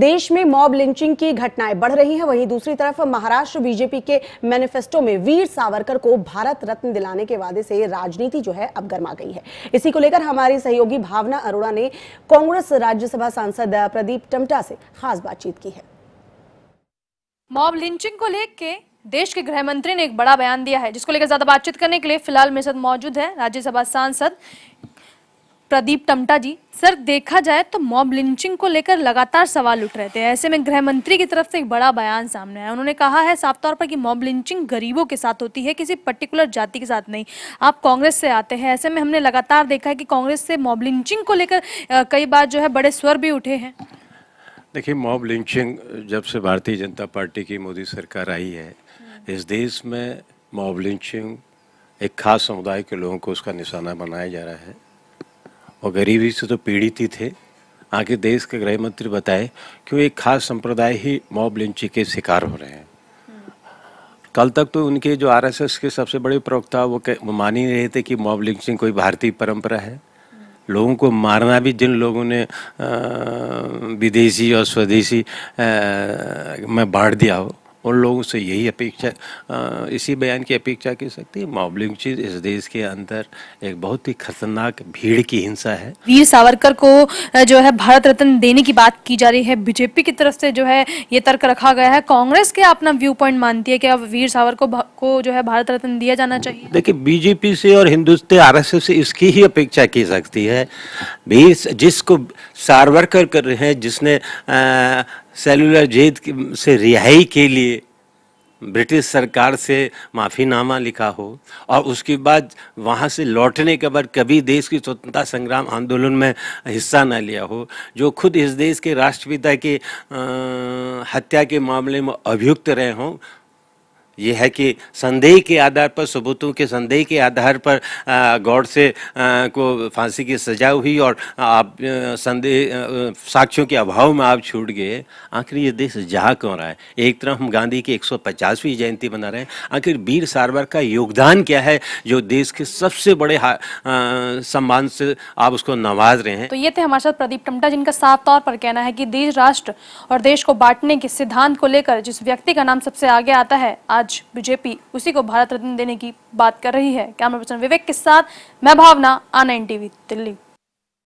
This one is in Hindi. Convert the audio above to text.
देश में मॉब लिंचिंग की घटनाएं बढ़ रही हैं वहीं दूसरी तरफ महाराष्ट्र बीजेपी के मैनिफेस्टो में वीर सावरकर को भारत रत्न दिलाने के वादे से राजनीति जो है अब गर्मा गई है इसी को लेकर हमारी सहयोगी भावना अरोड़ा ने कांग्रेस राज्यसभा सांसद प्रदीप टमटा से खास बातचीत की है मॉब लिंचिंग को लेकर देश के गृह मंत्री ने एक बड़ा बयान दिया है जिसको लेकर ज्यादा बातचीत करने के लिए फिलहाल मेरे साथ मौजूद है राज्यसभा सांसद प्रदीप टमटा जी सर देखा जाए तो मॉब लिंचिंग को लेकर लगातार सवाल उठ रहे थे ऐसे में गृह मंत्री की तरफ से एक बड़ा बयान सामने आया उन्होंने कहा है साफ तौर पर कि मॉब लिंचिंग गरीबों के साथ होती है किसी पर्टिकुलर जाति के साथ नहीं आप कांग्रेस से आते हैं ऐसे में हमने लगातार देखा है कि कांग्रेस से मॉब लिंचिंग को लेकर कई बार जो है बड़े स्वर भी उठे हैं देखिए मॉब लिंचिंग जब से भारतीय जनता पार्टी की मोदी सरकार आई है इस देश में मॉब लिंचिंग एक खास समुदाय के लोगों को उसका निशाना बनाया जा रहा है और गरीबी से तो पीड़ित ही थे आगे देश के गृह मंत्री बताए कि वो एक खास संप्रदाय ही मॉब लिंची के शिकार हो रहे हैं कल तक तो उनके जो आरएसएस के सबसे बड़े प्रवक्ता वो, वो मान ही रहे थे कि मॉब लिंचिंग कोई भारतीय परंपरा है लोगों को मारना भी जिन लोगों ने विदेशी और स्वदेशी में बांट दिया हो उन लोगों से यही अपेक्षा इसी बयान की अपेक्षा की सकती है मॉबलिंग चीज इस देश के अंदर एक बहुत ही खतरनाक भीड़ की हिंसा है वीर सावरकर को जो है भारत रत्न देने की बात की जा रही है बीजेपी की तरफ से जो है ये तर्क रखा गया है कांग्रेस क्या अपना व्यू पॉइंट मानती है कि अब वीर सावरकर को, को जो है भारत रत्न दिया जाना चाहिए देखिए बीजेपी से और हिंदुस्तान आर से इसकी ही अपेक्षा की सकती है वीर जिसको सावरकर कर रहे हैं जिसने सेलुलर जेद से रिहाई के लिए ब्रिटिश सरकार से माफ़ीनामा लिखा हो और उसके बाद वहाँ से लौटने के बाद कभी देश की स्वतंत्रता संग्राम आंदोलन में हिस्सा ना लिया हो जो खुद इस देश के राष्ट्रपिता की हत्या के मामले में अभियुक्त रहे हों ये है कि संदेह के आधार पर सबूतों के संदेह के आधार पर गौर से को फांसी की सजा हुई और आप संदेह साक्ष्यों के अभाव में आप छूट गए आखिर ये देश जा क्यों रहा है एक तरफ हम गांधी की 150वीं जयंती मना रहे हैं आखिर वीर सारवर का योगदान क्या है जो देश के सबसे बड़े सम्मान से आप उसको नवाज रहे हैं तो ये थे हमारे साथ प्रदीप टमटा जिनका साफ तौर पर कहना है कि देश राष्ट्र और देश को बांटने के सिद्धांत को लेकर जिस व्यक्ति का नाम सबसे आगे आता है आज आज बीजेपी उसी को भारत रत्न देने की बात कर रही है कैमरा पर्सन विवेक के साथ मैं भावना आन एन टीवी दिल्ली